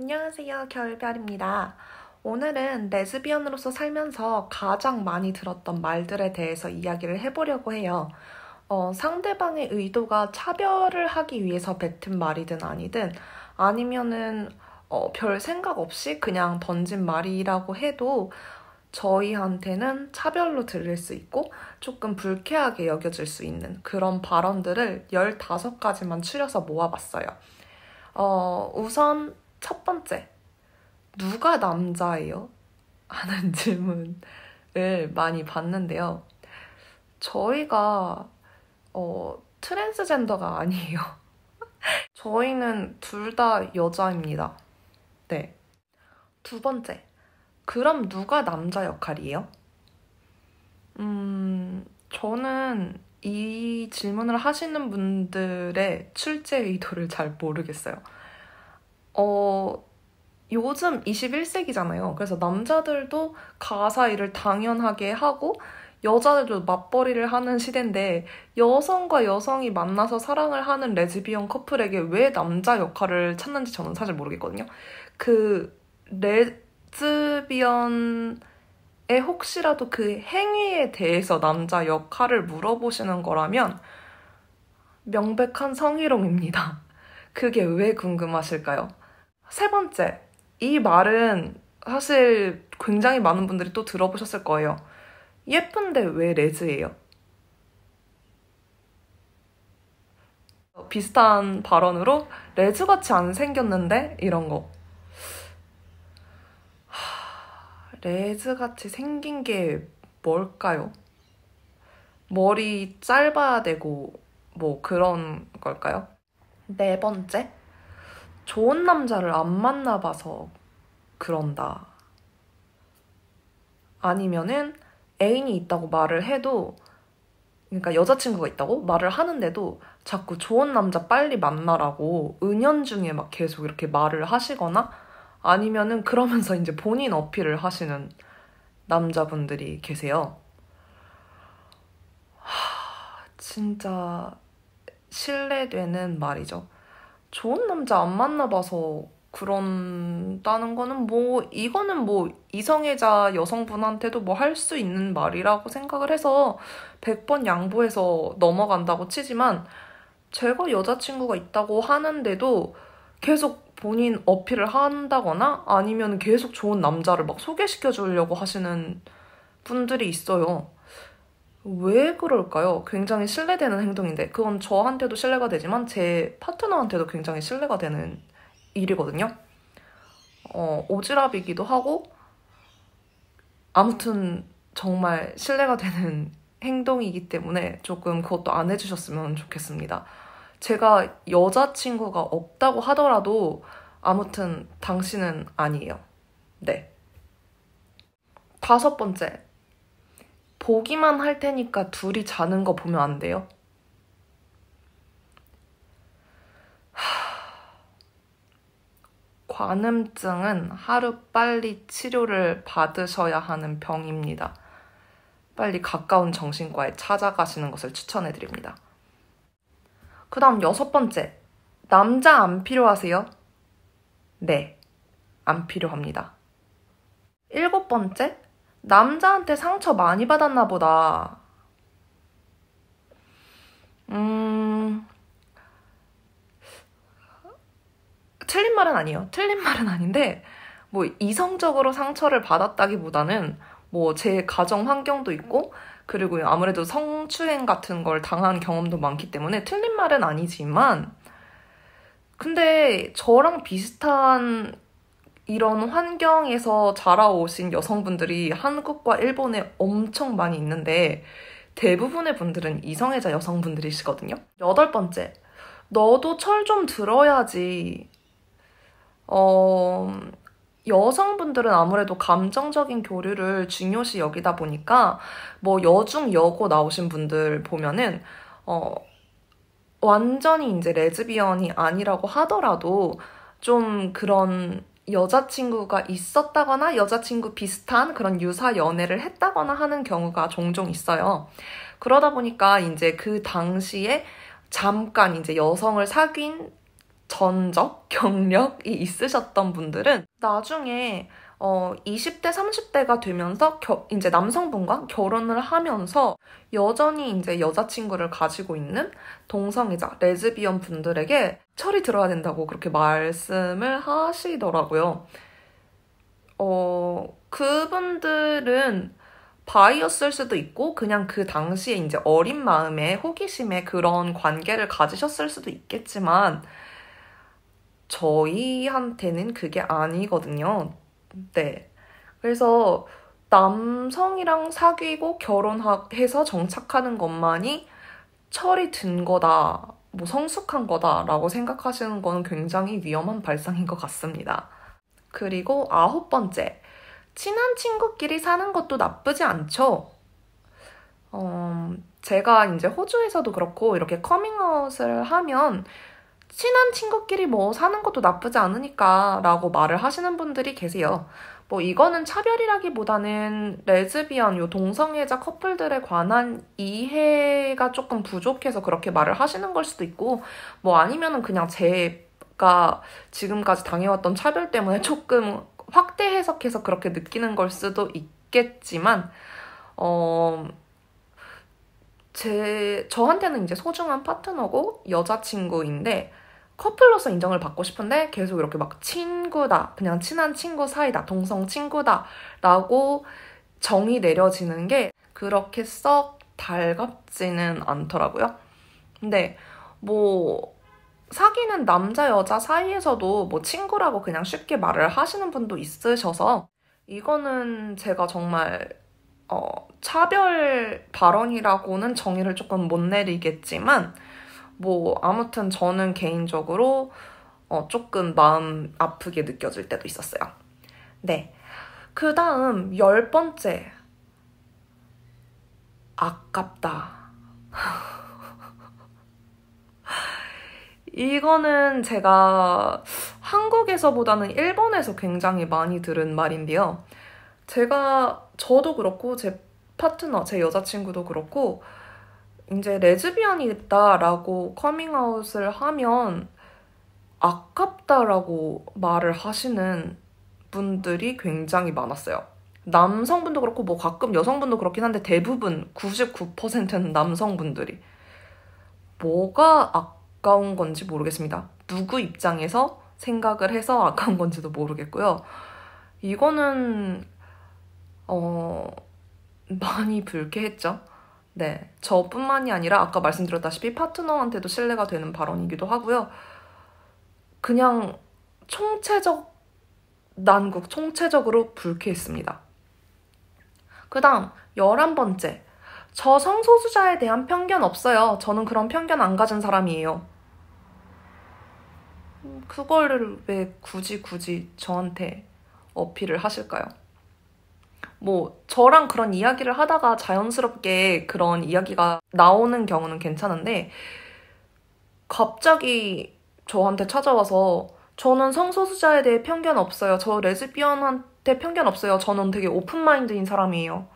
안녕하세요. 겨울별입니다. 오늘은 레즈비언으로서 살면서 가장 많이 들었던 말들에 대해서 이야기를 해보려고 해요. 어, 상대방의 의도가 차별을 하기 위해서 뱉은 말이든 아니든 아니면은 어, 별 생각 없이 그냥 던진 말이라고 해도 저희한테는 차별로 들릴 수 있고 조금 불쾌하게 여겨질 수 있는 그런 발언들을 15가지만 추려서 모아봤어요. 어, 우선 첫 번째, 누가 남자예요? 하는 질문을 많이 받는데요. 저희가 어, 트랜스젠더가 아니에요. 저희는 둘 다 여자입니다. 네. 두 번째, 그럼 누가 남자 역할이에요? 음, 저는 이 질문을 하시는 분들의 출제 의도를 잘 모르겠어요. 어, 요즘 21세기잖아요. 그래서 남자들도 가사 일을 당연하게 하고 여자들도 맞벌이를 하는 시대인데 여성과 여성이 만나서 사랑을 하는 레즈비언 커플에게 왜 남자 역할을 찾는지 저는 사실 모르겠거든요. 그 레즈비언에 혹시라도 그 행위에 대해서 남자 역할을 물어보시는 거라면 명백한 성희롱입니다. 그게 왜 궁금하실까요? 세 번째, 이 말은 사실 굉장히 많은 분들이 또 들어보셨을 거예요. 예쁜데 왜 레즈예요? 비슷한 발언으로 레즈같이 안 생겼는데 이런 거. 레즈같이 생긴 게 뭘까요? 머리 짧아야 되고 뭐 그런 걸까요? 네 번째. 좋은 남자를 안 만나봐서 그런다. 아니면은 애인이 있다고 말을 해도 그러니까 여자친구가 있다고 말을 하는데도 자꾸 좋은 남자 빨리 만나라고 은연중에 막 계속 이렇게 말을 하시거나 아니면은 그러면서 이제 본인 어필을 하시는 남자분들이 계세요. 하, 진짜 신뢰되는 말이죠. 좋은 남자 안 만나봐서 그런다는 거는 뭐 이거는 뭐 이성애자 여성분한테도 뭐 할 수 있는 말이라고 생각을 해서 100번 양보해서 넘어간다고 치지만 제가 여자친구가 있다고 하는데도 계속 본인 어필을 한다거나 아니면 계속 좋은 남자를 막 소개시켜 주려고 하시는 분들이 있어요. 왜 그럴까요? 굉장히 신뢰되는 행동인데 그건 저한테도 신뢰가 되지만 제 파트너한테도 굉장히 신뢰가 되는 일이거든요. 어, 오지랖이기도 하고 아무튼 정말 신뢰가 되는 행동이기 때문에 조금 그것도 안 해주셨으면 좋겠습니다. 제가 여자친구가 없다고 하더라도 아무튼 당신은 아니에요. 네. 다섯 번째, 보기만 할 테니까 둘이 자는 거 보면 안 돼요? 관음증은 하루빨리 치료를 받으셔야 하는 병입니다. 빨리 가까운 정신과에 찾아가시는 것을 추천해 드립니다. 그 다음 여섯 번째. 남자 안 필요하세요? 네. 안 필요합니다. 일곱 번째. 남자한테 상처 많이 받았나 보다. 음, 틀린 말은 아니에요. 틀린 말은 아닌데, 뭐, 이성적으로 상처를 받았다기보다는, 뭐, 제 가정 환경도 있고, 그리고 아무래도 성추행 같은 걸 당한 경험도 많기 때문에 틀린 말은 아니지만, 근데 저랑 비슷한 이런 환경에서 자라오신 여성분들이 한국과 일본에 엄청 많이 있는데 대부분의 분들은 이성애자 여성분들이시거든요. 여덟 번째, 너도 철 좀 들어야지. 어, 여성분들은 아무래도 감정적인 교류를 중요시 여기다 보니까 뭐 여중 여고 나오신 분들 보면은 어 완전히 이제 레즈비언이 아니라고 하더라도 좀 그런 여자친구가 있었다거나 여자친구 비슷한 그런 유사 연애를 했다거나 하는 경우가 종종 있어요. 그러다 보니까 이제 그 당시에 잠깐 이제 여성을 사귄 전적, 경력이 있으셨던 분들은 나중에 어, 20대, 30대가 되면서 겨, 이제 남성분과 결혼을 하면서 여전히 이제 여자친구를 가지고 있는 동성애자, 레즈비언 분들에게 철이 들어야 된다고 그렇게 말씀을 하시더라고요. 어, 그분들은 바이였을 수도 있고 그냥 그 당시에 이제 어린 마음에 호기심에 그런 관계를 가지셨을 수도 있겠지만 저희한테는 그게 아니거든요. 네. 그래서 남성이랑 사귀고 결혼해서 정착하는 것만이 철이 든 거다, 뭐 성숙한 거다라고 생각하시는 건 굉장히 위험한 발상인 것 같습니다. 그리고 아홉 번째, 친한 친구끼리 사는 것도 나쁘지 않죠? 어, 제가 이제 호주에서도 그렇고 이렇게 커밍아웃을 하면 친한 친구끼리 뭐 사는 것도 나쁘지 않으니까 라고 말을 하시는 분들이 계세요. 뭐 이거는 차별이라기보다는 레즈비언 요 동성애자 커플들에 관한 이해가 조금 부족해서 그렇게 말을 하시는 걸 수도 있고 뭐 아니면은 그냥 제가 지금까지 당해왔던 차별 때문에 조금 확대 해석해서 그렇게 느끼는 걸 수도 있겠지만 어 제, 저한테는 이제 소중한 파트너고 여자친구인데, 커플로서 인정을 받고 싶은데 계속 이렇게 막 친구다, 그냥 친한 친구 사이다, 동성 친구다 라고 정이 내려지는 게 그렇게 썩 달갑지는 않더라고요. 근데 뭐 사귀는 남자 여자 사이에서도 뭐 친구라고 그냥 쉽게 말을 하시는 분도 있으셔서 이거는 제가 정말 어, 차별 발언이라고는 정의를 조금 못 내리겠지만 뭐 아무튼 저는 개인적으로 어, 조금 마음 아프게 느껴질 때도 있었어요. 네. 그 다음 열 번째. 아깝다. 이거는 제가 한국에서보다는 일본에서 굉장히 많이 들은 말인데요. 제가, 저도 그렇고, 제 파트너, 제 여자친구도 그렇고, 이제 레즈비언이다라고 커밍아웃을 하면 아깝다라고 말을 하시는 분들이 굉장히 많았어요. 남성분도 그렇고 뭐 가끔 여성분도 그렇긴 한데 대부분 99%는 남성분들이 뭐가 아까운 건지 모르겠습니다. 누구 입장에서 생각을 해서 아까운 건지도 모르겠고요. 이거는 어 많이 불쾌했죠. 네, 저뿐만이 아니라 아까 말씀드렸다시피 파트너한테도 신뢰가 되는 발언이기도 하고요. 그냥 총체적 난국, 총체적으로 불쾌했습니다. 그 다음, 열한 번째. 저 성소수자에 대한 편견 없어요. 저는 그런 편견 안 가진 사람이에요. 그거를 왜 굳이 굳이 저한테 어필을 하실까요? 뭐 저랑 그런 이야기를 하다가 자연스럽게 그런 이야기가 나오는 경우는 괜찮은데 갑자기 저한테 찾아와서 저는 성소수자에 대해 편견 없어요. 저 레즈비언한테 편견 없어요. 저는 되게 오픈마인드인 사람이에요.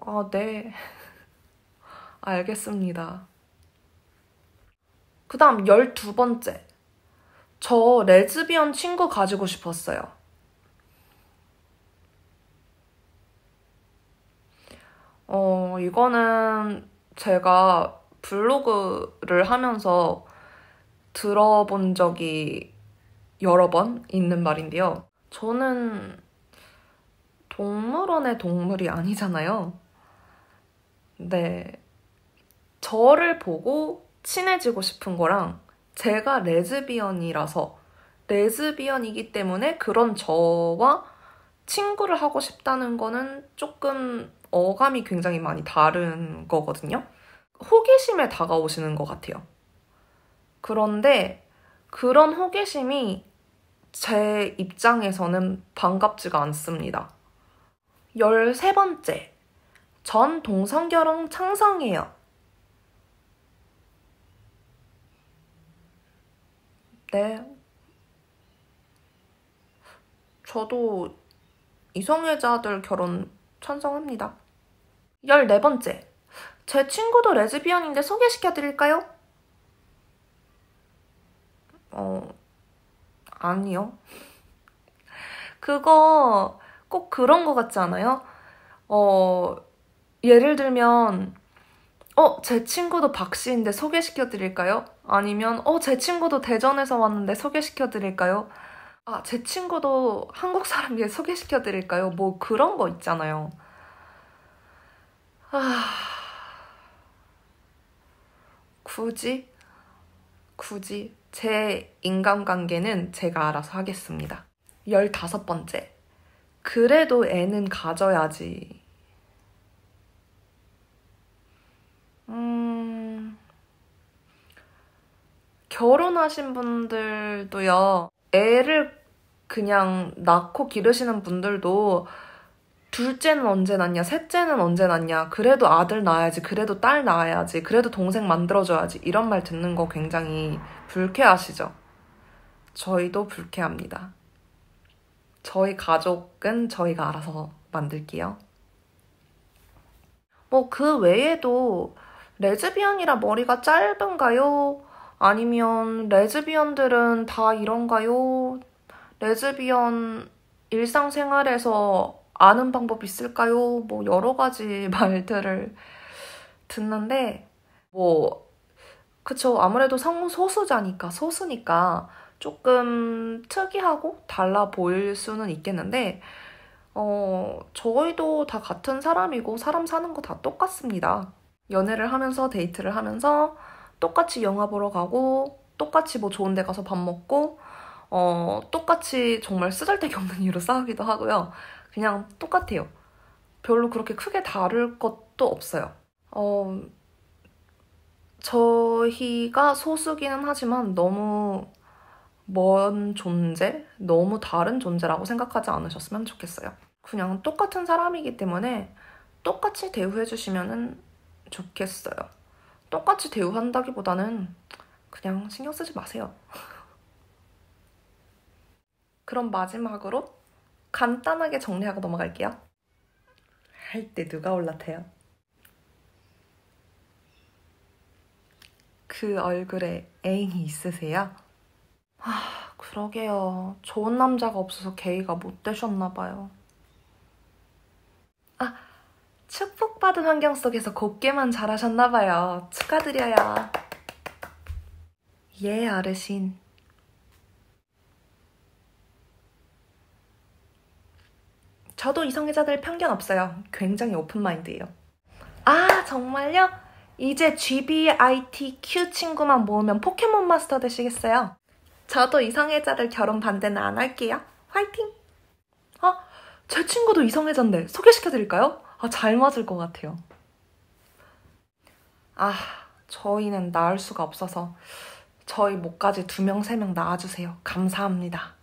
아, 네. 알겠습니다. 그 다음 12번째. 저 레즈비언 친구 가지고 싶었어요. 어, 이거는 제가 블로그를 하면서 들어본 적이 여러 번 있는 말인데요. 저는 동물원의 동물이 아니잖아요. 네. 저를 보고 친해지고 싶은 거랑 제가 레즈비언이라서 레즈비언이기 때문에 그런 저와 친구를 하고 싶다는 거는 조금 어감이 굉장히 많이 다른 거거든요. 호기심에 다가오시는 것 같아요. 그런데 그런 호기심이 제 입장에서는 반갑지가 않습니다. 13번째. 전 동성결혼 창성이에요. 네. 저도 이성애자들 결혼 찬성합니다. 14번째. 제 친구도 레즈비언인데 소개시켜드릴까요? 어, 아니요. 그거 꼭 그런 것 같지 않아요? 어, 예를 들면, 어, 제 친구도 박씨인데 소개시켜드릴까요? 아니면, 어, 제 친구도 대전에서 왔는데 소개시켜드릴까요? 아, 제 친구도 한국 사람에게 소개시켜드릴까요? 뭐 그런 거 있잖아요. 아, 굳이? 굳이? 제 인간관계는 제가 알아서 하겠습니다. 열다섯 번째. 그래도 애는 가져야지. 음, 결혼하신 분들도요, 애를 그냥 낳고 기르시는 분들도 둘째는 언제 낳냐, 셋째는 언제 낳냐, 그래도 아들 낳아야지, 그래도 딸 낳아야지, 그래도 동생 만들어줘야지, 이런 말 듣는 거 굉장히 불쾌하시죠? 저희도 불쾌합니다. 저희 가족은 저희가 알아서 만들게요. 뭐 그 외에도 레즈비언이라 머리가 짧은가요? 아니면 레즈비언들은 다 이런가요? 레즈비언 일상생활에서 아는 방법 있을까요? 뭐 여러 가지 말들을 듣는데 뭐 그쵸 아무래도 성소수자니까 소수니까 조금 특이하고 달라 보일 수는 있겠는데 어 저희도 다 같은 사람이고 사람 사는 거 다 똑같습니다. 연애를 하면서 데이트를 하면서 똑같이 영화 보러 가고 똑같이 뭐 좋은 데 가서 밥 먹고 어 똑같이 정말 쓰잘데기 없는 이유로 싸우기도 하고요. 그냥 똑같아요. 별로 그렇게 크게 다를 것도 없어요. 어, 저희가 소수기는 하지만 너무 먼 존재, 너무 다른 존재라고 생각하지 않으셨으면 좋겠어요. 그냥 똑같은 사람이기 때문에 똑같이 대우해주시면 좋겠어요. 똑같이 대우한다기보다는 그냥 신경 쓰지 마세요. 그럼 마지막으로 간단하게 정리하고 넘어갈게요. 할 때 누가 올라타요? 그 얼굴에 애인이 있으세요? 아, 그러게요. 좋은 남자가 없어서 게이가 못 되셨나 봐요. 아, 축복받은 환경 속에서 곱게만 자라셨나 봐요. 축하드려요. 예, 어르신. 저도 이성애자들 편견 없어요. 굉장히 오픈마인드예요. 아, 정말요? 이제 GBITQ 친구만 모으면 포켓몬 마스터 되시겠어요? 저도 이성애자들 결혼 반대는 안 할게요. 화이팅! 어? 제 친구도 이성애자인데 소개시켜드릴까요? 아, 잘 맞을 것 같아요. 아, 저희는 낳을 수가 없어서 저희 목까지 두 명, 세 명 낳아주세요. 감사합니다.